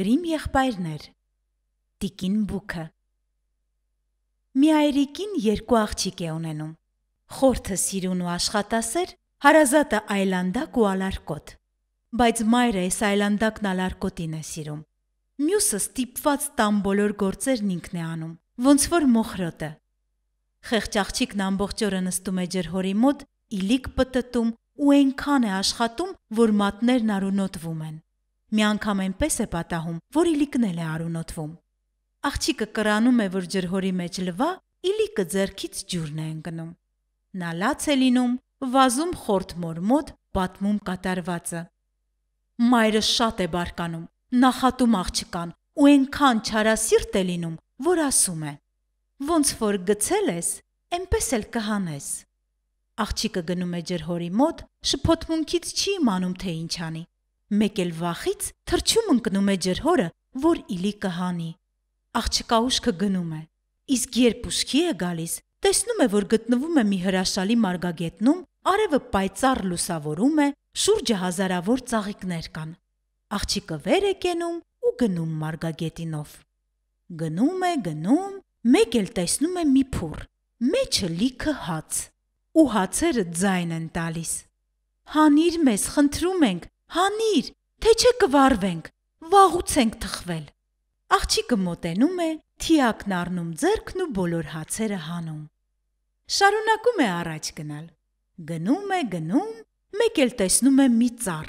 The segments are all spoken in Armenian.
Գրիմ եղբայրներ Տիկին Բուքը Մի այրիկին երկու աղջիկ է ունենում։ Խորթը սիրուն ու աշխատասեր, հարազատը այլանդակ ու ալարկոտ։ Բայց մայրը այս այլանդակն ալարկոտին է սիրում։ Մյուսը ստիպված տան բոլոր գործերն ինքն է անում, ոնց որ մոխրոտը։ Խեղճ աղջիկն ամբողջ օրը նստում է ջրհորի մոտ, իլիկ պտտում ու այնքան է աշխատում, որ մատներն արունոտվում են։ Մի անգամ այնպես է պատահում, որ իլիկնել է արունոտվում։ Աղջիկը կրանում է, որ ջրհորի մեջ լվա, իլիկը ձեռքից ջուրն է ընկնում։ Նա լաց է լինում, վազում խորտ մորմոտ, պատմում կատարվածը։ Մայրը շատ է բարկանում, նախատում աղջկան ու այնքան չարասիրտ է լինում, որ ասում է. Ոնց որ գցել ես, այնպես էլ կհանես։ Աղջիկը գնում է ջրհորի մոտ, շփոթմունքից չի իմանում թե ինչ անի մեկ էլ վախից թրջում ընկնում է ջրհորը, որ իլիկը հանի։ Աղջկա ուշքը գնում է։ Իսկ երբ ուշքի է գալիս, տեսնում է, որ գտնվում է մի հրաշալի մարգագետնում, արևը պայծառ լուսավորում է, շուրջը հազարավոր ծաղիկներ կան։ Աղջիկը վեր է կենում ու գնում մարգագետինով։ Գնում է, գնում, մեկ էլ տեսնում է մի փուր, մեջը լիքը հաց։ Ու հացերը ձայն են տալիս։ Հանիր մեզ, խնդրում ենք, Հանիր, թե չէ կվարվենք, վաղուց ենք թխվել։ Աղջիկը մոտենում է, թիակն առնում ձեռքն ու բոլոր հացերը հանում։ Շարունակում է առաջ գնալ։ Գնում է, գնում, մեկ էլ տեսնում է մի ծառ։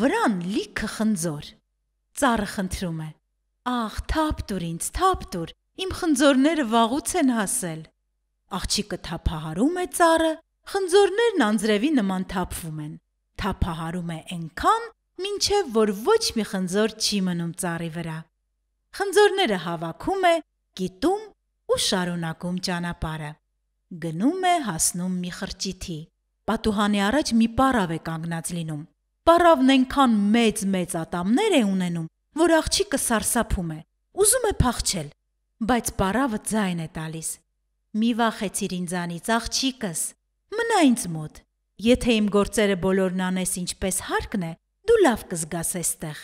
Վրան լիքը խնձոր։ Ծառը խնդրում է. «Ախ, թափ դուր ինձ, թափ դուր, իմ խնձորները վաղուց են հասել»։ Աղջիկը թափահարում է ծառը, խնձորներն անձրևի նման թափվում են թափահարում է այնքան, մինչև որ ոչ մի խնձոր չի մնում ծառի վրա։ Խնձորները հավաքում է, գիտում ու շարունակում ճանապարհը։ Գնում է հասնում մի խրճիթի։ Պատուհանի առաջ մի պարավ է կանգնած լինում։ Պարավն այնքան մեծ-մեծ ատամներ է ունենում, որ աղջիկը սարսափում է։ Ուզում է փախչել, բայց պարավը ձայն է տալիս։ Մի վախեցիր ինձանից, աղջիկս։ Մնա ինձ մոտ։ Եթե իմ գործերը բոլորն անես ինչպես հարկն է, դու լավ կզգաս այստեղ։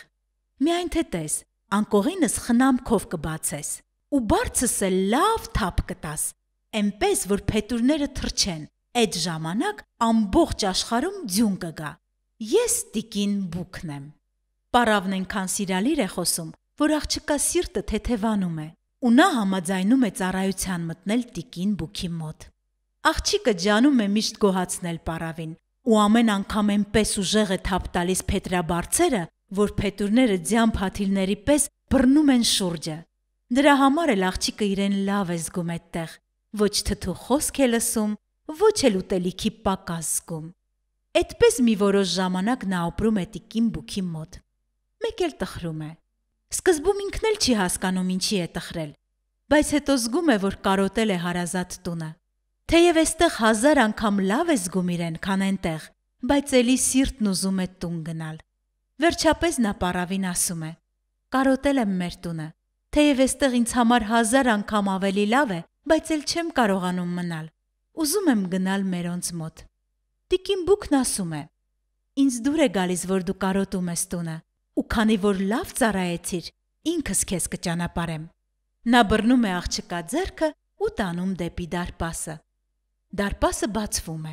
Միայն թե տես, անկողինս խնամքով կբացես ու բարձս էլ լավ թափ կտաս, այնպես որ փետուրները թրչեն։ Այդ ժամանակ ամբողջ աշխարհում ձյուն կգա։ Ես տիկին բուկն եմ։ Պարավն ենքան սիրալիր է խոսում, որ աղջկա սիրտը թեթևանում է։ Ու նա համաձայնում է ծառայության մտնել տիկին բուքի մոտ։ Աղջիկը ջանում է միշտ գոհացնել պարավին ու ամեն անգամ այնպես ուժեղ է թափ տալիս փետրաբարցերը, որ փետուրները ձյան փաթիլների պես բռնում են շուրջը։ Դրա համար էլ աղջիկը իրեն լավ է զգում այդտեղ, ոչ թթու խոսք է լսում, ոչ էլ ուտելիքի պակաս զգում։ Այդպես մի որոշ ժամանակ նա ապրում է Տիկին Բուքի մոտ։ Մեկ էլ տխրում է։ Սկզբում ինքն էլ չի հասկանում ինչի է տխրել, բայց հետո զգում է, որ կարոտել է հարազատ տունը։ Թեև այստեղ հազար անգամ լավ է զգում իրեն, քան այնտեղ, բայց ելի սիրտն ուզում է տուն գնալ։ Վերջապես նա պարավին ասում է. Կարոտել եմ մեր տունը։ Թեև այստեղ ինձ համար հազար անգամ ավելի լավ է, բայց ել չեմ կարողանում մնալ։ Ուզում եմ գնալ մերոնց մոտ։ Տիկին Բուկն ասում է. Ինձ դուր է գալիս, որ դու կարոտում ես տունը, ու քանի որ լավ ծառայեցիր, ինքս քեզ կճանապարեմ։ Նա բռնում է աղջկա ձեռքը ու տանում դեպի դարպասը դարպասը բացվում է։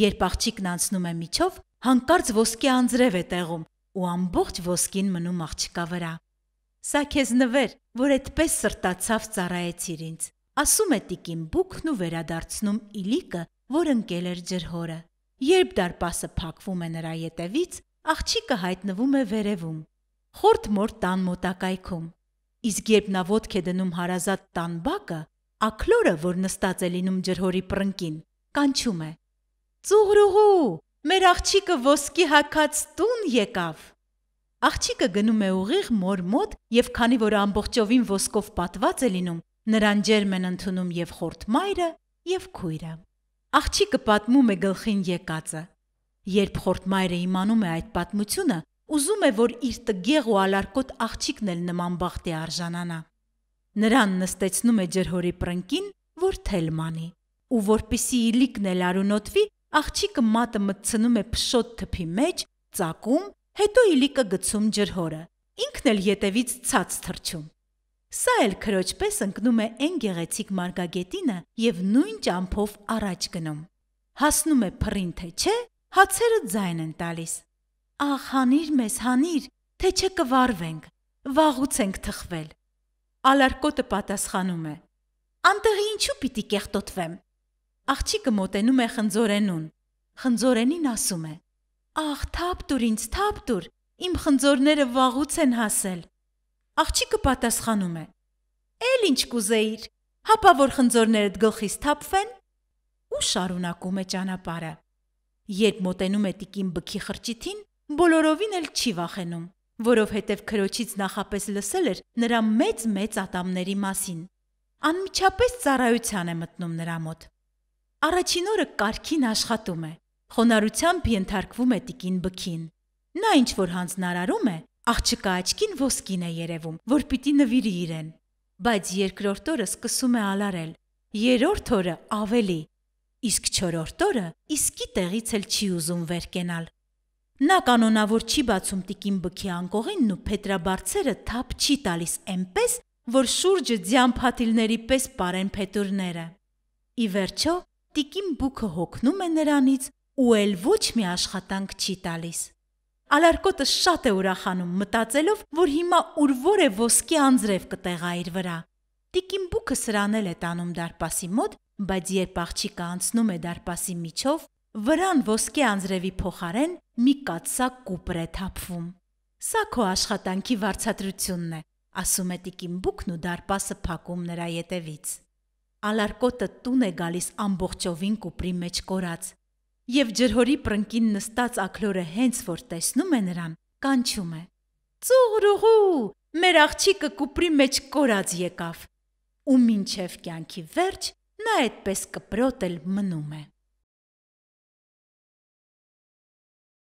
Երբ աղջիկն անցնում է միջով, հանկարծ ոսկի անձրև է տեղում ու ամբողջ ոսկին մնում աղջկա վրա։ Սա քեզ նվեր, որ այդպես սրտացավ ծառայեցիր ինձ։ Ասում է տիկին Բուքն ու վերադարձնում Իլիկը, որ ընկել էր ջրհորը։ Երբ դարպասը փակվում է նրա ետևից, աղջիկը հայտնվում է վերևում, խորտ մոր տան մոտակայքում։ Իսկ երբ նա ոդք է դնում հարազատ տան բակը, Ակլորը, որ նստած է լինում ջրհորի պրնկին, կանչում է. Ծուղրուղու, մեր աղջիկը ոսկի հակած տուն եկավ։ Աղջիկը գնում է ուղիղ մոր մոտ եւ քանի որ ամբողջովին ոսկով պատված է լինում, նրան ջերմ են ընդունում եւ խորթ մայրը եւ քույրը։ Աղջիկը պատմում է գլխին եկածը։ Երբ խորթ մայրը իմանում է այդ պատմությունը, ուզում է որ իր տգեղ ու ալարկոտ աղջիկն էլ նման բախտի արժանանա։ Նրան նստեցնում է ջրհորի պրնկին, որ թելմանի, ու որpիսի իլիկն էլ արունոտվի, աղջիկը մատը մտցնում է փշոտ թփի մեջ, ծակում, հետո իլիկը գցում ջրհորը։ Ինքն էլ յետևից ցած թռչում։ Սա էլ քրոջպես ընկնում է այն գեղեցիկ մարգագետինը եւ նույն ճամփով առաջ գնում։ Հասնում է փռին թե չէ, հացերը ձայն են տալիս։ Ահ, հանիր մեզ, հանիր, թե չէ կվարվենք։ Վաղուց ենք թխվել։ Ալարկոտը պատասխանում է. Անտեղի ինչու պիտի կեղտոտվեմ։ Աղջիկը մոտենում է խնձորենուն։ Խնձորենին ասում է. Ախ, թափ դուր ինձ, թափ դուր։ Իմ խնձորները վաղուց են հասել։ Աղջիկը պատասխանում է. Էլ ինչ կուզեիր։ Հապա որ խնձորներդ գլխից թափվեն։ Ու շարունակում է ճանապարհը։ Երբ մոտենում է տիկին բքի խրճիթին, բոլորովին էլ չի վախենում որովհետև քրոջից նախապես լսել էր նրա մեծ-մեծ ատամների մասին։ Անմիջապես ծառայության է մտնում նրա մոտ։ Առաջին օրը կարքին աշխատում է։ Խոնարությամբ ենթարկվում է տիկին բքին։ Նա ինչ որ հանձնարարում է, աղջկա աչքին ոսկին է երևում, որ պիտի նվիրի իրեն։ Բայց երկրորդ օրը սկսում է ալարել, երրորդ օրը ավելի, իսկ չորրորդ օրը իսկի տեղից էլ չի ուզում վեր կենալ։ Նա կանոնավոր չի բացում տիկին բքի անկողինն ու փետրաբարձերը թափ չի տալիս այնպես, որ շուրջը ձյան փաթիլների պես parեն փետուրները։ Ի վերջո, տիկին բուքը հոգնում է նրանից ու էլ ոչ մի աշխատանք չի տալիս։ Ալարկոտը շատ է ուրախանում մտածելով, որ հիմա ուրվոր է ոսկի անձրև կտեղա իր վրա։ Տիկին բուքը սրանել է տանում դարպասի մոտ, բայց երբ աղջիկը անցնում է դարպասի միջով, Վրան ոսկե անձրևի փոխարեն մի կացակ կուպր է թափվում։ Սա քո աշխատանքի վարչատրությունն է, ասում է Տիկին Բուկն ու դարպասը փակում նրա ետևից։ Ալարկոտը տուն է գալիս ամբողջովին կուպրի մեջ կորած, եւ ջրհորի պրնկին նստած ակլորը հենց որ տեսնում է նրան, կանչում է. Ծուղրուղու, մեր աղջիկը կուպրի մեջ կորած եկավ։ Ու մինչև կյանքի վերջ նա այդպես կպրոտել մնում է։